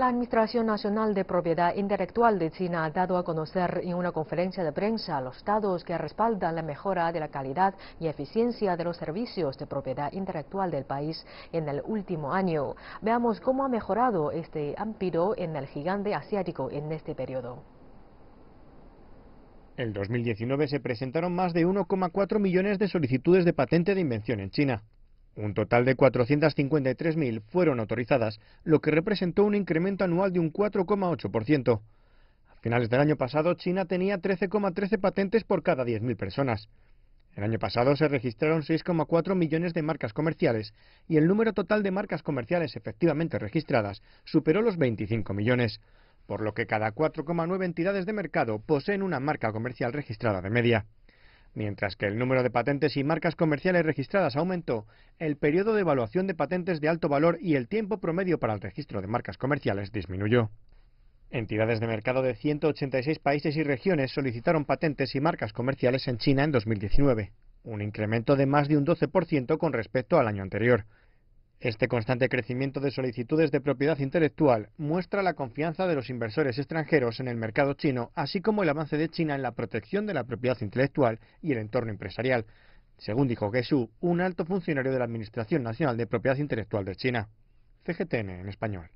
La Administración Nacional de Propiedad Intelectual de China ha dado a conocer en una conferencia de prensa los estados que respaldan la mejora de la calidad y eficiencia de los servicios de propiedad intelectual del país en el último año. Veamos cómo ha mejorado este ámbito en el gigante asiático en este periodo. En 2019 se presentaron más de 1,4 millones de solicitudes de patente de invención en China. Un total de 453.000 fueron autorizadas, lo que representó un incremento anual de un 4,8%. A finales del año pasado, China tenía 13,13 patentes por cada 10.000 personas. El año pasado se registraron 6,4 millones de marcas comerciales y el número total de marcas comerciales efectivamente registradas superó los 25 millones, por lo que cada 4,9 entidades de mercado poseen una marca comercial registrada de media. Mientras que el número de patentes y marcas comerciales registradas aumentó, el periodo de evaluación de patentes de alto valor y el tiempo promedio para el registro de marcas comerciales disminuyó. Entidades de mercado de 186 países y regiones solicitaron patentes y marcas comerciales en China en 2019, un incremento de más de un 12% con respecto al año anterior. Este constante crecimiento de solicitudes de propiedad intelectual muestra la confianza de los inversores extranjeros en el mercado chino, así como el avance de China en la protección de la propiedad intelectual y el entorno empresarial, según dijo Geshu, un alto funcionario de la Administración Nacional de Propiedad Intelectual de China. CGTN en español.